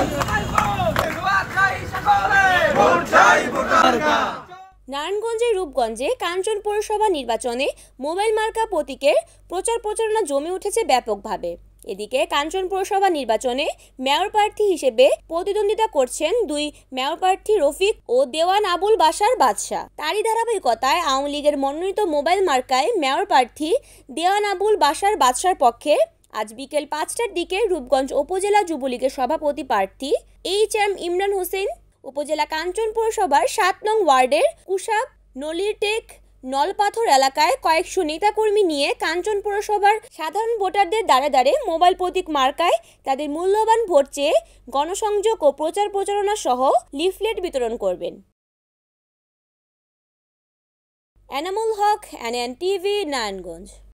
নারায়ণগঞ্জে রূপগঞ্জে কাঞ্চন পৌরসভা নির্বাচনে মোবাইল মার্কা প্রতীকের প্রচার প্রচারণা জমে উঠেছে ব্যাপকভাবে এদিকে কাঞ্চন পৌরসভা নির্বাচনে মেয়র প্রার্থী হিসেবে প্রতিদ্বন্দ্বিতা করছেন দুই মেয়র প্রার্থী রফিক ও দেওয়ান আবুল বাসার বাদশাহ তারই ধারাবাহিকতায় আওয়ামী লীগের মনোনীত মোবাইল মার্কায় মেয়র প্রার্থী দেওয়ান আবুল বাসার বাদশার পক্ষে আজ বিকেল পাঁচটার দিকে রূপগঞ্জ উপজেলা যুবলীগের সভাপতি প্রার্থী এইচ এম ইমরান হোসেন উপজেলা কাঞ্চন পৌরসভার সাত নং ওয়ার্ডের কুসাব নলিরটেক নলপাথর এলাকায় কয়েকশো নেতাকর্মী নিয়ে কাঞ্চন পুরসভার সাধারণ ভোটারদের দ্বারে দ্বারে মোবাইল প্রতীক মার্কায় তাদের মূল্যবান ভোট চেয়ে গণসংযোগ ও প্রচার প্রচারণা সহ লিফলেট বিতরণ করবেন এনামুল হক এন টিভি নারায়ণগঞ্জ